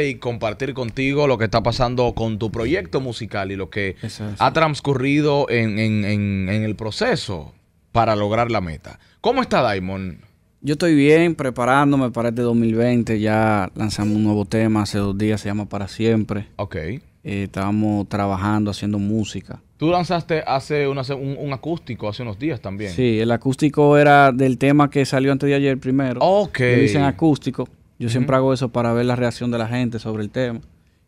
y compartir contigo lo que está pasando con tu proyecto musical y lo que ha transcurrido en, el proceso para lograr la meta. ¿Cómo está Daimon? Yo estoy bien, preparándome para este 2020. Ya lanzamos un nuevo tema hace dos días, se llama Para Siempre. Ok. Eh, estábamos trabajando, haciendo música. Tú lanzaste hace un, acústico hace unos días también. Sí, el acústico era del tema que salió antes de ayer primero. Ok. dicen acústico. Yo siempre hago eso para ver la reacción de la gente sobre el tema.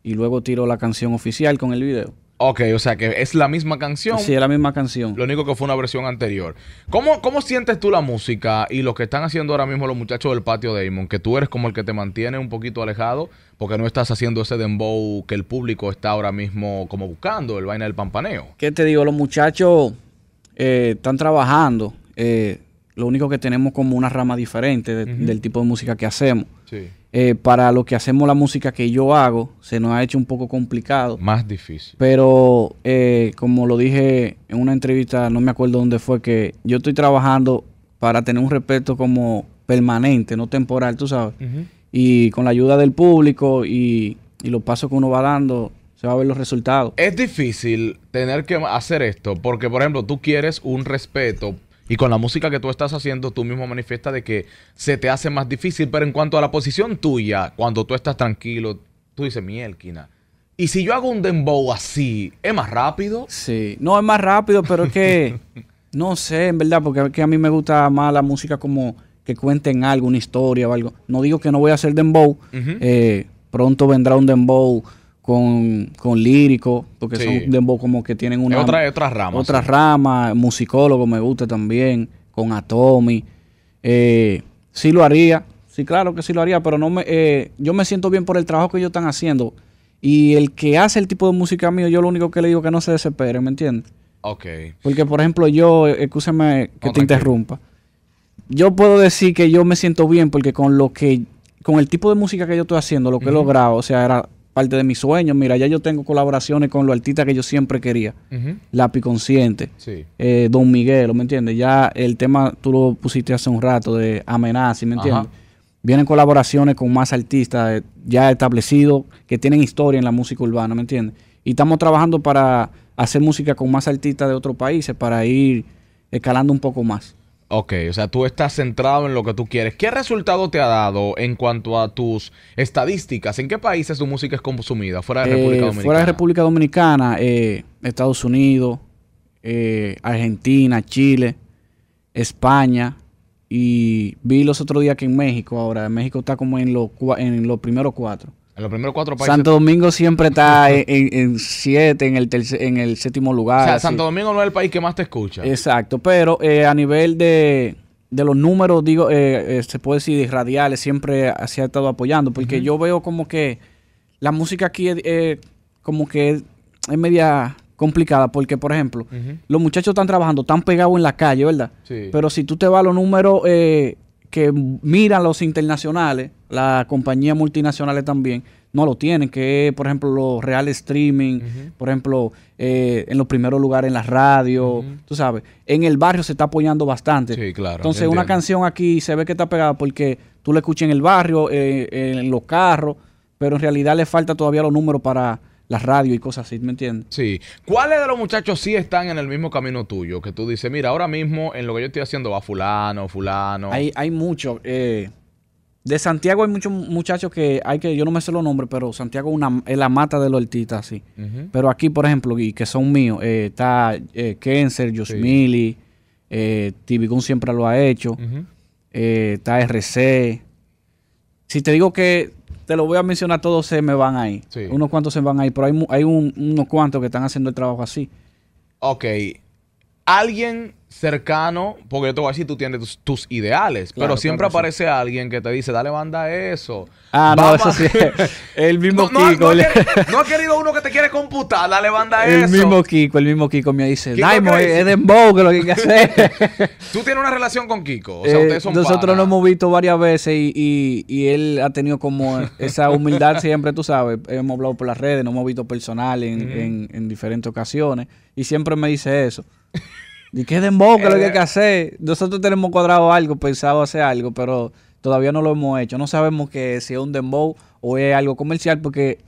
Y luego tiro la canción oficial con el video. Ok, o sea que es la misma canción. Sí, es la misma canción. Lo único que fue una versión anterior. ¿Cómo, cómo sientes tú la música y lo que están haciendo ahora mismo los muchachos del patio Damon? Que tú eres como el que te mantiene un poquito alejado porque no estás haciendo ese dembow que el público está ahora mismo como buscando, el vaina del pampaneo. ¿Qué te digo? Los muchachos eh, están trabajando. Eh, lo único que tenemos como una rama diferente del tipo de música que hacemos. Sí. Eh, para lo que hacemos la música que yo hago, se nos ha hecho un poco complicado. Más difícil. Pero eh, como lo dije en una entrevista, no me acuerdo dónde fue, que yo estoy trabajando para tener un respeto como permanente, no temporal, tú sabes. Y con la ayuda del público y, y los pasos que uno va dando, se va a ver los resultados. Es difícil tener que hacer esto porque, por ejemplo, tú quieres un respeto y con la música que tú estás haciendo, tú mismo manifiesta de que se te hace más difícil, pero en cuanto a la posición tuya, cuando tú estás tranquilo, tú dices, mielquina. Y si yo hago un dembow así, ¿es más rápido? Sí, no es más rápido, pero es que, no sé, en verdad, porque que a mí me gusta más la música como que cuenten algo, una historia o algo. No digo que no voy a hacer dembow, eh, pronto vendrá un dembow con, con lírico, porque son dembow como que tienen una... Otra, otra rama. musicólogo me gusta también, con Atomi. Eh, sí lo haría, sí claro que sí lo haría, pero no me, eh, yo me siento bien por el trabajo que ellos están haciendo. Y el que hace el tipo de música mío, yo lo único que le digo es que no se desespere, ¿me entiendes? Ok. Porque, por ejemplo, yo, eh, escúchame que te interrumpa. Yo puedo decir que yo me siento bien porque con lo que, con el tipo de música que yo estoy haciendo, lo que he logrado, o sea, era parte de mis sueños. Mira, ya yo tengo colaboraciones con los artistas que yo siempre quería. La Piconsciente, Consciente, eh, Don Miguel, ¿me entiendes? Ya el tema tú lo pusiste hace un rato de amenaza, ¿me entiendes? Vienen colaboraciones con más artistas eh, ya establecidos que tienen historia en la música urbana, ¿me entiendes? Y estamos trabajando para hacer música con más artistas de otros países, para ir escalando un poco más. Ok, o sea, tú estás centrado en lo que tú quieres. ¿Qué resultado te ha dado en cuanto a tus estadísticas? ¿En qué países tu música es consumida? Fuera de eh, República Dominicana. Fuera eh, de República Dominicana, Estados Unidos, eh, Argentina, Chile, España. Y vi los otros días que en México, ahora México está como en, los en los primeros cuatro. En los primeros cuatro países. Santo Domingo siempre está en, siete, en el, en el séptimo lugar. O sea, Santo Domingo no es el país que más te escucha. Exacto, pero eh, a nivel de, los números, digo, eh, eh, se puede decir radiales, siempre se ha estado apoyando, porque yo veo como que la música aquí es, como que es, media complicada, porque, por ejemplo, los muchachos están trabajando, están pegados en la calle, ¿verdad? Sí. Pero si tú te vas a los números que miran los internacionales, las compañías multinacionales también, no lo tienen, que por ejemplo los real streaming, por ejemplo eh, en los primeros lugares en la radio, tú sabes, en el barrio se está apoyando bastante. Sí, claro. Entonces una canción aquí se ve que está pegada porque tú la escuchas en el barrio, eh, en los carros, pero en realidad le falta todavía los números para la radio y cosas así, ¿me entiendes? Sí. ¿Cuáles de los muchachos sí están en el mismo camino tuyo? Que tú dices, mira, ahora mismo en lo que yo estoy haciendo va fulano, fulano. Hay, hay muchos. Eh, de Santiago hay muchos muchachos que hay que, yo no me sé los nombres, pero Santiago una, es la mata de los artistas, sí. Pero aquí, por ejemplo, y que son míos, eh, está eh, Kenzer, Kenser, Yosmili, sí. siempre lo ha hecho, está RC. Si te digo que te lo voy a mencionar todos, se me van ahí. Unos cuantos se van ahí, pero hay, hay unos cuantos que están haciendo el trabajo así. Ok alguien cercano, porque yo te voy a decir, tú tienes tus, ideales, pero siempre aparece alguien que te dice, dale banda eso. Ah, no, eso sí. el mismo Kiko. No, ha querido uno que te quiere computar, dale banda eso. El mismo Kiko, el mismo Kiko me dice, Daimo, es de que lo que hay que hacer. Tú tienes una relación con Kiko, o sea, eh, ustedes son Nosotros nos hemos visto varias veces y, él ha tenido como esa humildad siempre, tú sabes, hemos hablado por las redes, nos hemos visto personal en diferentes ocasiones y siempre me dice eso. ¿Y qué dembow? ¿Qué lo que hay eh, que hacer? Nosotros tenemos cuadrado algo, pensado hacer algo, pero todavía no lo hemos hecho. No sabemos que si es un dembow o es algo comercial, porque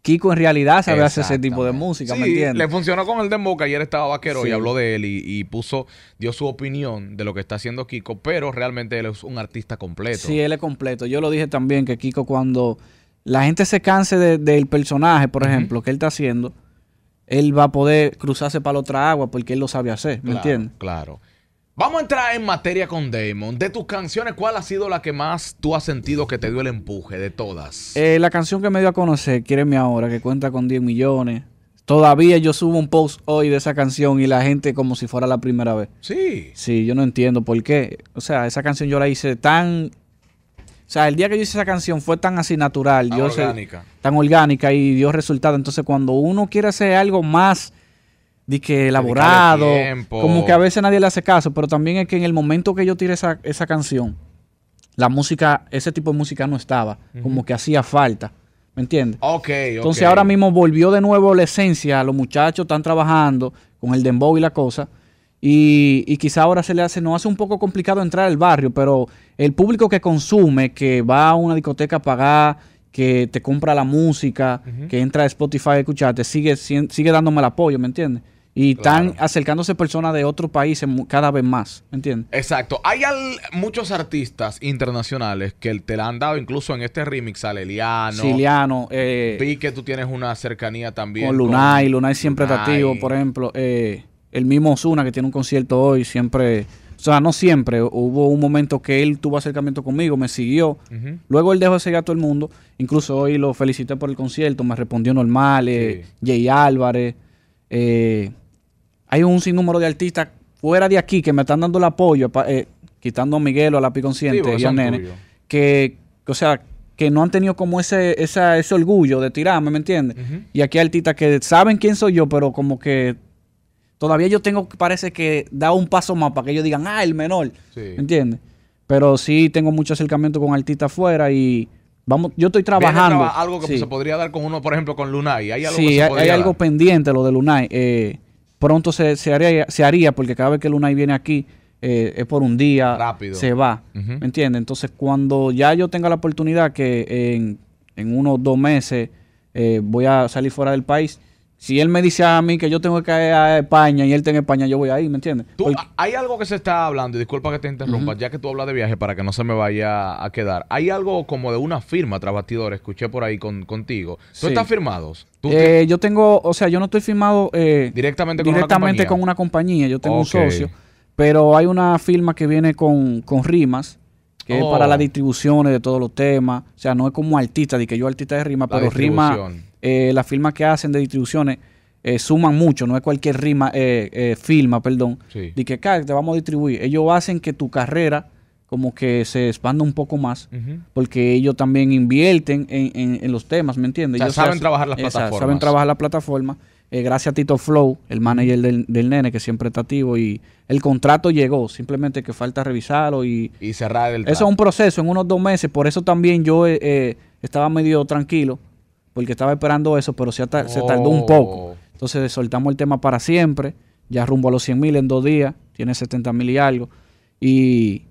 Kiko en realidad sabe hacer ese tipo de música, ¿me entiendes? Le funcionó con el dembow que ayer estaba vaquero y habló de él y, puso, dio su opinión de lo que está haciendo Kiko, pero realmente él es un artista completo. Sí, él es completo. Yo lo dije también que Kiko cuando la gente se canse del personaje, por ejemplo, que él está haciendo él va a poder cruzarse para la otra agua porque él lo sabe hacer, ¿me entiendes? Claro. Vamos a entrar en materia con Damon. De tus canciones, ¿cuál ha sido la que más tú has sentido que te dio el empuje de todas? Eh, la canción que me dio a conocer, Quiereme Ahora, que cuenta con 10 millones. Todavía yo subo un post hoy de esa canción y la gente como si fuera la primera vez. Sí. Sí, yo no entiendo por qué. O sea, esa canción yo la hice tan o sea, el día que yo hice esa canción fue tan así natural, tan eh, orgánica. tan orgánica y dio resultado. Entonces, cuando uno quiere hacer algo más de que elaborado, como que a veces nadie le hace caso, pero también es que en el momento que yo tiré esa, canción, la música, ese tipo de música no estaba, como que hacía falta. ¿Me entiendes? Ok, Entonces ahora mismo volvió de nuevo la esencia, los muchachos están trabajando con el dembow y la cosa. Y, y, quizá ahora se le hace, no hace un poco complicado entrar al barrio, pero el público que consume, que va a una discoteca a pagar, que te compra la música, que entra a Spotify a escucharte, sigue, sigue dándome el apoyo, ¿me entiendes? Y están acercándose personas de otros países cada vez más, ¿me entiendes? Exacto. Hay muchos artistas internacionales que te la han dado incluso en este remix a Eliano. Siliano. Eh, que tú tienes una cercanía también. Con Lunay, Lunay siempre está activo por ejemplo. Eh, el mismo Osuna que tiene un concierto hoy siempre, o sea, no siempre, hubo un momento que él tuvo acercamiento conmigo, me siguió, luego él dejó de seguir a todo el mundo, incluso hoy lo felicité por el concierto, me respondió normal, eh, Jay Álvarez, eh, hay un sinnúmero de artistas fuera de aquí que me están dando el apoyo, eh, quitando a Miguel o a la pi y a Nene, que, o sea, que no han tenido como ese, esa, ese orgullo de tirarme, ¿me entiendes? Y aquí hay artistas que saben quién soy yo, pero como que Todavía yo tengo, parece que da un paso más para que ellos digan, ah, el menor. Sí. ¿Entiendes? Pero sí tengo mucho acercamiento con artistas afuera y vamos, yo estoy trabajando. algo que se podría dar con uno, por ejemplo, con Lunay. ¿Hay algo sí, hay, algo pendiente lo de Lunay. Eh, pronto se, se, haría, se haría porque cada vez que Lunay viene aquí eh, es por un día. Rápido. Se va. ¿Me entiendes? Entonces, cuando ya yo tenga la oportunidad que en, unos dos meses eh, voy a salir fuera del país si él me dice a mí que yo tengo que ir a España y él está en España, yo voy ahí, ¿me entiendes? Hay algo que se está hablando, y disculpa que te interrumpa, ya que tú hablas de viaje para que no se me vaya a quedar. Hay algo como de una firma tras escuché por ahí con, contigo. ¿Tú estás firmado? Eh, yo tengo, o sea, yo no estoy firmado eh, directamente, con, una compañía, yo tengo un socio, pero hay una firma que viene con, rimas que es para oh. las distribuciones de todos los temas. O sea, no es como artista, de que yo artista de rima, pero rima eh, las firmas que hacen de distribuciones eh, suman mucho, no es cualquier rima, eh, eh, firma, perdón, de que te vamos a distribuir. Ellos hacen que tu carrera como que se expanda un poco más, porque ellos también invierten en, en, en los temas, ¿me entiendes? ya saben, trabajar las plataformas. saben trabajar la plataforma. gracias a Tito Flow, el manager del, nene, que siempre está activo. Y el contrato llegó, simplemente que falta revisarlo y, cerrar el. Trato. Eso es un proceso en unos dos meses, por eso también yo estaba medio tranquilo, porque estaba esperando eso, pero se, tardó un poco. Oh. Entonces soltamos el tema para siempre, ya rumbo a los 100 mil en dos días, tiene 70 mil y algo. Y,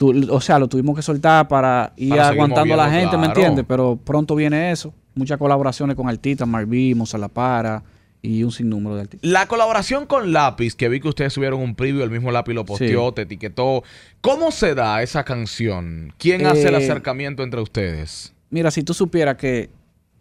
o sea, lo tuvimos que soltar para ir aguantando a la gente, ¿me entiendes? Pero pronto viene eso. Muchas colaboraciones con artistas, la para y un sinnúmero de artistas. La colaboración con Lápiz, que vi que ustedes subieron un preview, el mismo Lápiz lo posteó, te etiquetó. ¿Cómo se da esa canción? ¿Quién hace el eh, acercamiento entre ustedes? Mira, si tú supieras que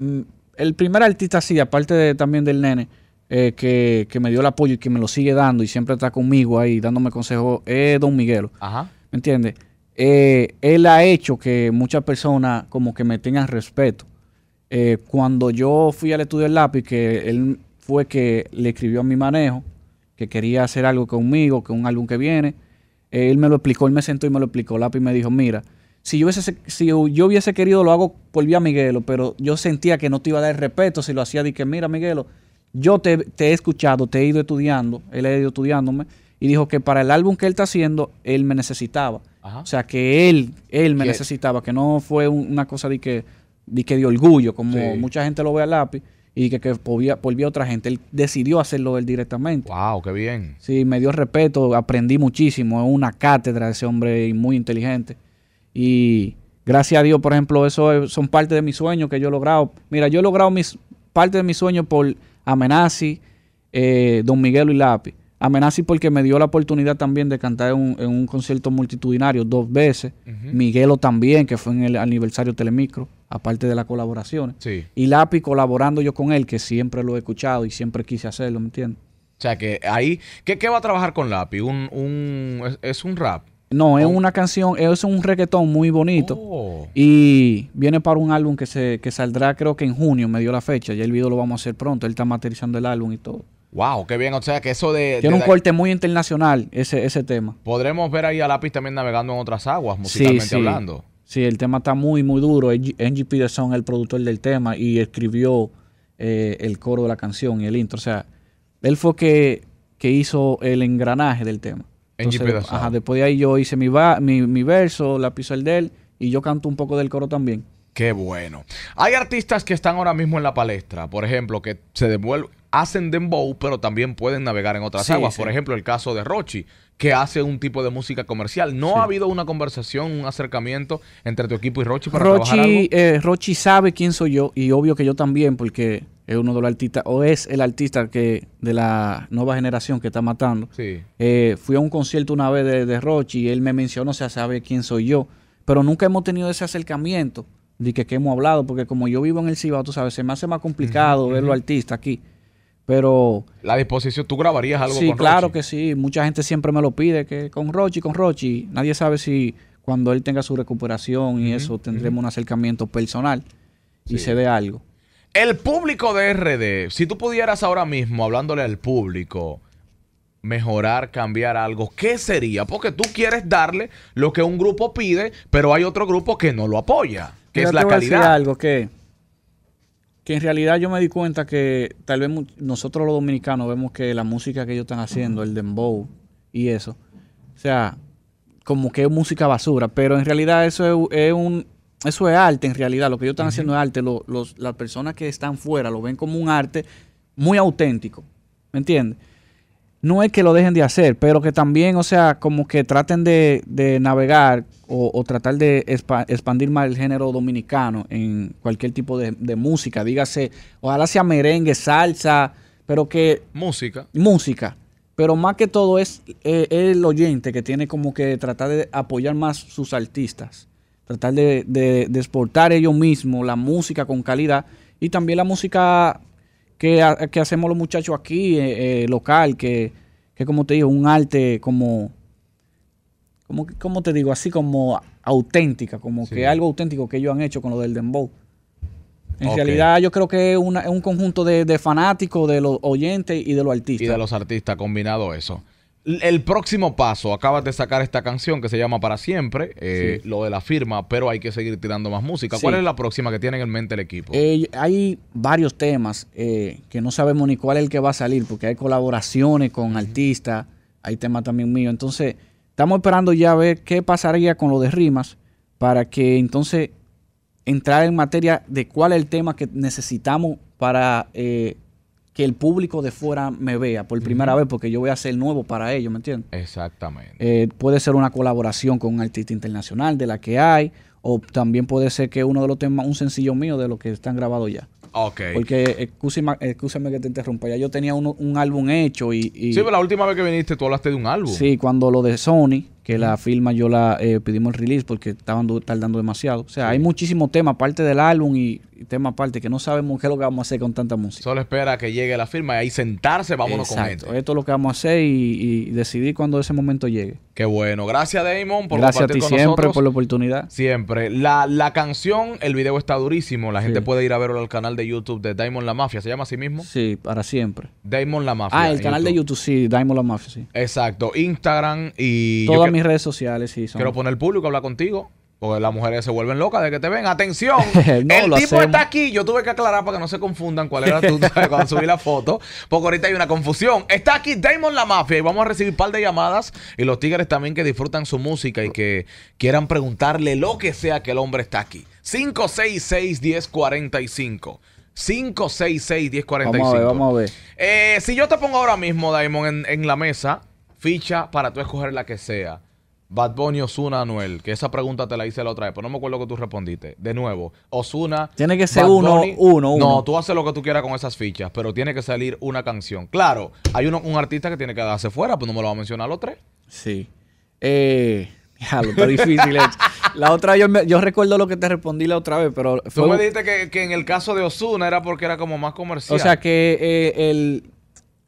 Mm, el primer artista así, aparte también del nene, eh, que, que, me dio el apoyo y que me lo sigue dando y siempre está conmigo ahí dándome consejos, es Don Miguelo. Ajá. ¿Me entiendes? Eh, él ha hecho que muchas personas como que me tengan respeto. Eh, cuando yo fui al estudio del lápiz, que él fue que le escribió a mi manejo, que quería hacer algo conmigo, que un álbum que viene, él me lo explicó, él me sentó y me lo explicó, lápiz, me dijo, mira, si yo, hubiese, si yo querido, lo hago por a Miguelo, pero yo sentía que no te iba a dar respeto si lo hacía. que mira, Miguelo, yo te, he escuchado, te he ido estudiando, él ha ido estudiándome, y dijo que para el álbum que él está haciendo, él me necesitaba. O sea, que él, él me necesitaba, que no fue una cosa de que de, que orgullo, como mucha gente lo ve al lápiz, y que, que por, otra gente. Él decidió hacerlo él directamente. ¡Wow! ¡Qué bien! Sí, me dio respeto, aprendí muchísimo, es una cátedra ese hombre muy inteligente. Y gracias a Dios, por ejemplo, eso son parte de mis sueños que yo he logrado. Mira, yo he logrado mis, parte de mis sueño por Amenazi, eh, Don Miguel y Lapi. Amenazi porque me dio la oportunidad también de cantar en un, concierto multitudinario dos veces. Miguelo también, que fue en el aniversario Telemicro, aparte de las colaboraciones. Y Lapi colaborando yo con él, que siempre lo he escuchado y siempre quise hacerlo, ¿me entiendes? O sea, que ahí, ¿qué, va a trabajar con Lapi? Un, un, es un rap? No, es oh. una canción, es un reggaetón muy bonito. Oh. Y viene para un álbum que se saldrá creo que en junio, me dio la fecha. Ya el video lo vamos a hacer pronto. Él está materializando el álbum y todo. Wow, qué bien. O sea, que eso de. Tiene un corte muy internacional ese, ese tema. Podremos ver ahí a Lápiz también navegando en otras aguas, musicalmente sí, hablando. Sí, el tema está muy, muy duro. Angie Peterson, el productor del tema, y escribió eh, el coro de la canción y el intro. O sea, él fue que, que hizo el engranaje del tema después de ahí yo hice mi, mi, verso, la piso el del y yo canto un poco del coro también. Qué bueno. Hay artistas que están ahora mismo en la palestra, por ejemplo, que se devuelven, hacen dembow, pero también pueden navegar en otras aguas. Por ejemplo, el caso de Rochi, que hace un tipo de música comercial. ¿No ha habido una conversación, un acercamiento entre tu equipo y Rochi para Rochi, trabajar algo? Eh, Rochi sabe quién soy yo y obvio que yo también, porque es uno de los artistas, o es el artista que de la nueva generación que está matando. Eh, fui a un concierto una vez de, Rochi y él me mencionó, o sea, sabe quién soy yo, pero nunca hemos tenido ese acercamiento de que, hemos hablado, porque como yo vivo en el Cibao, tú sabes, se me hace más complicado verlo artista aquí. Pero. La disposición, ¿tú grabarías algo sí, claro que sí. Mucha gente siempre me lo pide, que con Rochi, con Rochi. Nadie sabe si cuando él tenga su recuperación y eso, tendremos un acercamiento personal y se dé algo. El público de RD, si tú pudieras ahora mismo, hablándole al público, mejorar, cambiar algo, ¿qué sería? Porque tú quieres darle lo que un grupo pide, pero hay otro grupo que no lo apoya que es la calidad. algo que, que en realidad yo me di cuenta que tal vez nosotros los dominicanos vemos que la música que ellos están haciendo, el dembow y eso, o sea, como que es música basura, pero en realidad eso es, un, eso es arte en realidad, lo que ellos están haciendo es arte, los, las personas que están fuera lo ven como un arte muy auténtico, ¿me entiendes? no es que lo dejen de hacer, pero que también, o sea, como que traten de, navegar o, tratar de expandir más el género dominicano en cualquier tipo de, música. Dígase, ojalá sea merengue, salsa, pero que... Música. Música. Pero más que todo es e, el oyente que tiene como que tratar de apoyar más sus artistas. Tratar de, de exportar ellos mismos la música con calidad y también la música que, hacemos los muchachos aquí, eh, eh, local, que, que como te digo, un arte como, como, como te digo, así como auténtica, como que algo auténtico que ellos han hecho con lo del Dembow. En realidad yo creo que es, una, es un conjunto de, de fanáticos, de los oyentes y de los artistas. Y de los artistas, combinado eso. El próximo paso, acabas de sacar esta canción que se llama Para Siempre, eh, lo de la firma, pero hay que seguir tirando más música. ¿Cuál es la próxima que tiene en mente el equipo? Eh, hay varios temas eh, que no sabemos ni cuál es el que va a salir, porque hay colaboraciones con artistas, hay temas también míos. Entonces, estamos esperando ya a ver qué pasaría con lo de rimas para que entonces entrar en materia de cuál es el tema que necesitamos para eh, que el público de fuera me vea por primera vez, porque yo voy a ser nuevo para ellos, ¿me entiendes? Exactamente. Eh, puede ser una colaboración con un artista internacional de la que hay, o también puede ser que uno de los temas, un sencillo mío de los que están grabados ya. Ok. Porque, excúseme que te interrumpa, ya yo tenía un álbum hecho y, y, Sí, pero la última vez que viniste tú hablaste de un álbum. Sí, cuando lo de Sony, que la firma yo la eh, pedimos el release porque estaban tardando demasiado. O sea, hay muchísimos temas aparte del álbum y, tema temas aparte que no sabemos qué es lo que vamos a hacer con tanta música. Solo espera que llegue la firma y ahí sentarse, vámonos con esto. Esto es lo que vamos a hacer y, decidir cuando ese momento llegue. Qué bueno. Gracias, Damon, por Gracias a ti siempre por la oportunidad. Siempre. La, canción, el video está durísimo. La gente puede ir a verlo al canal de YouTube de Damon La Mafia. ¿Se llama así mismo? Sí, para siempre. Damon La Mafia. Ah, el canal de YouTube, sí. Damon La Mafia, sí. Exacto. Instagram y mis redes sociales, sí. Son. Quiero poner el público, hablar contigo. Porque las mujeres se vuelven locas de que te ven. Atención, el tipo está aquí. Yo tuve que aclarar para que no se confundan cuál era tu cuando subí la foto. Porque ahorita hay una confusión. Está aquí Damon La Mafia y vamos a recibir un par de llamadas. Y los tigres también que disfrutan su música y que quieran preguntarle lo que sea que el hombre está aquí. 566-1045. 566-1045. Vamos a ver, vamos a ver. Eh, si yo te pongo ahora mismo, Damon, en la mesa ficha para tú escoger la que sea. Bad Bunny, Osuna, Anuel. Que esa pregunta te la hice la otra vez, pero no me acuerdo que tú respondiste. De nuevo, Osuna. Tiene que ser uno, uno, uno. No, tú haces lo que tú quieras con esas fichas, pero tiene que salir una canción. Claro, hay un artista que tiene que darse fuera, pues no me lo va a mencionar los tres. Sí. Eh. Ya, lo está difícil. Eh. La otra, yo, yo recuerdo lo que te respondí la otra vez, pero. Fue... Tú me dijiste que, en el caso de Osuna era porque era como más comercial. O sea, que eh, el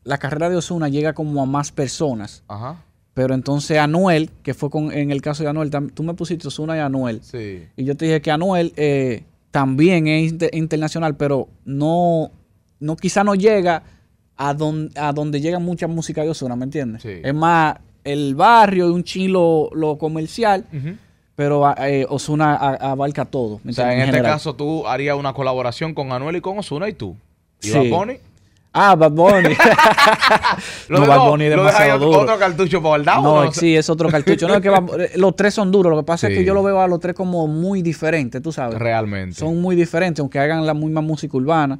la carrera de Osuna llega como a más personas. Ajá. Pero entonces Anuel, que fue con, en el caso de Anuel, tú me pusiste Osuna y Anuel. Sí. Y yo te dije que Anuel eh, también es internacional, pero no, no quizá no llega a, donde llega mucha música de Osuna, ¿me entiendes? Sí. Es más, el barrio y un chilo lo comercial. pero eh, Osuna abarca todo. O sea, en, este caso tú harías una colaboración con Anuel y con Osuna y tú. ¿Y Ah, Bad Bunny. no, Bad Bunny demasiado duro. ¿Otro cartucho por el No, sí, es otro cartucho. No, eh, los tres son duros. Lo que pasa es que yo lo veo a los tres como muy diferentes, tú sabes. Realmente. Son muy diferentes, aunque hagan la misma música urbana.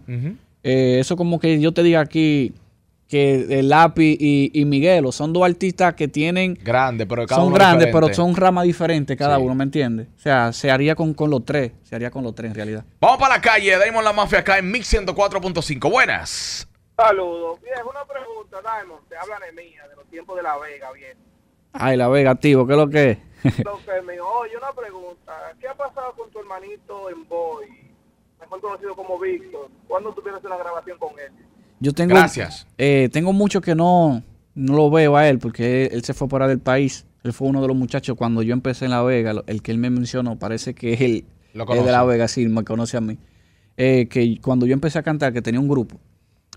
Eh, eso como que yo te diga aquí que el Lápiz y, Miguel Miguelo son dos artistas que tienen... Grandes, pero cada uno Son grandes, pero son ramas diferentes cada uno, ¿me entiendes? O sea, se haría con, los tres, se haría con los tres en realidad. Vamos para la calle, Damon La Mafia acá en Mix 104.5. Buenas. Saludos. Viejo, una pregunta, daimon Te hablan de mía, de los tiempos de La Vega, bien. Ay, La Vega, tío, ¿qué es lo que es? lo que me oye, una pregunta. ¿Qué ha pasado con tu hermanito en Boy? Mejor conocido como Víctor. ¿Cuándo tuvieras una grabación con él? Yo tengo. Gracias. Eh, tengo mucho que no, no lo veo a él porque él, se fue para del país. Él fue uno de los muchachos cuando yo empecé en La Vega, el que él me mencionó, parece que él lo es de La Vega, sí, me conoce a mí. Eh, que cuando yo empecé a cantar, que tenía un grupo,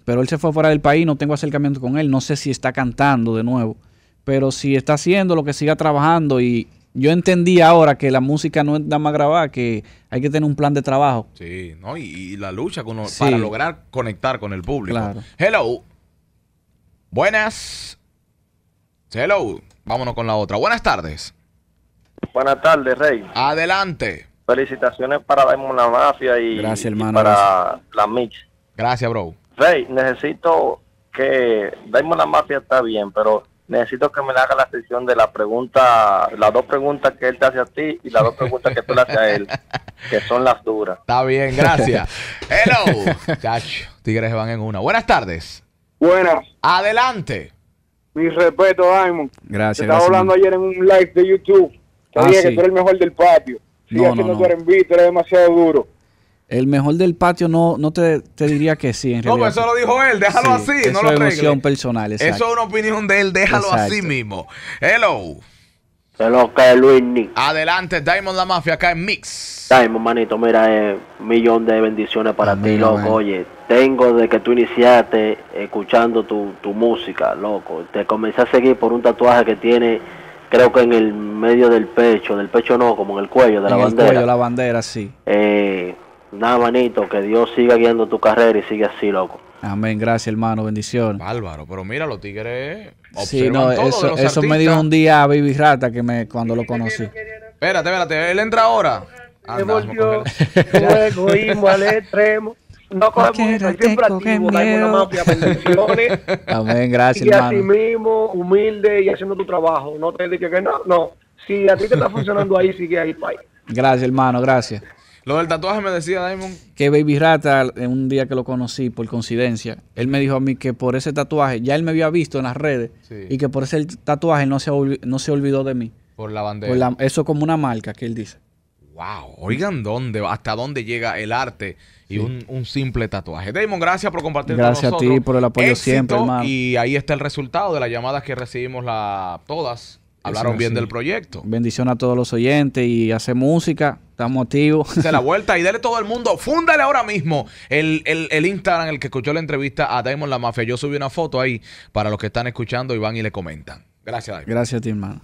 pero él se fue fuera del país, no tengo acercamiento con él, no sé si está cantando de nuevo, pero si está haciendo lo que siga trabajando y yo entendí ahora que la música no es nada más grabada, que hay que tener un plan de trabajo. Sí, ¿no? Y, la lucha para lograr conectar con el público. Hello. Buenas. Hello. Vámonos con la otra. Buenas tardes. Buenas tardes, Rey. Adelante. Felicitaciones para La Mafia y, para la Mix. Gracias, bro. Rey, necesito que Daimon la Mafia está bien, pero necesito que me haga la sesión de la pregunta, las dos preguntas que él te hace a ti y las dos preguntas que tú le haces a él, que son las duras. Está bien, gracias. Hello. Chacho, tigres van en una. Buenas tardes. Buenas. Adelante. Mi respeto, Daimon. Gracias. estaba hablando ayer en un live de YouTube. Te ah, que tú eres el mejor del patio. Sigue no, haciendo no, tu eres demasiado duro. El mejor del patio no, no te, diría que sí, en realidad. No, eso lo dijo él, déjalo así, no lo una Eso es personal, Eso es una opinión de él, déjalo así mismo. Hello. Se lo Luis Nick. Adelante, Diamond La Mafia, acá en Mix. Diamond, manito, mira, eh, millón de bendiciones para ti, loco. Oye, tengo de que tú iniciaste escuchando tu, tu música, loco. Te comencé a seguir por un tatuaje que tiene creo que en el medio del pecho, del pecho no, como en el cuello de la bandera. El cuello, la bandera, sí. Eh, Nada, manito, que Dios siga guiando tu carrera y sigue así, loco. Amén, gracias hermano, bendición. Álvaro, pero mira, los tigres. Sí, no, eso, me dijo un día a Baby Rata que me cuando lo conocí. Espérate, espérate, él entra ahora. No cogemos siempre una mafia, Amén, gracias, hermano. Y a mismo, humilde y haciendo tu trabajo. No te dije que no, no. Si a ti te está funcionando ahí, sigue ahí, pai. Gracias, hermano, gracias. Lo del tatuaje me decía Damon... Que Baby Rata, un día que lo conocí por coincidencia, él me dijo a mí que por ese tatuaje, ya él me había visto en las redes, y que por ese tatuaje no se, no se olvidó de mí. Por la bandera. eso como una marca que él dice. Wow, oigan dónde, hasta dónde llega el arte y un, simple tatuaje. Damon, gracias por compartir gracias con nosotros. Gracias a ti por el apoyo siempre, hermano. Y ahí está el resultado de las llamadas que recibimos la, todas. Hablaron bien del proyecto. Bendición a todos los oyentes y hace música. Está motivo. de la vuelta y dele todo el mundo. Fúndale ahora mismo el, el, el Instagram, el que escuchó la entrevista a Damon La Mafia. Yo subí una foto ahí para los que están escuchando y van y le comentan. Gracias, Gracias a ti, hermano.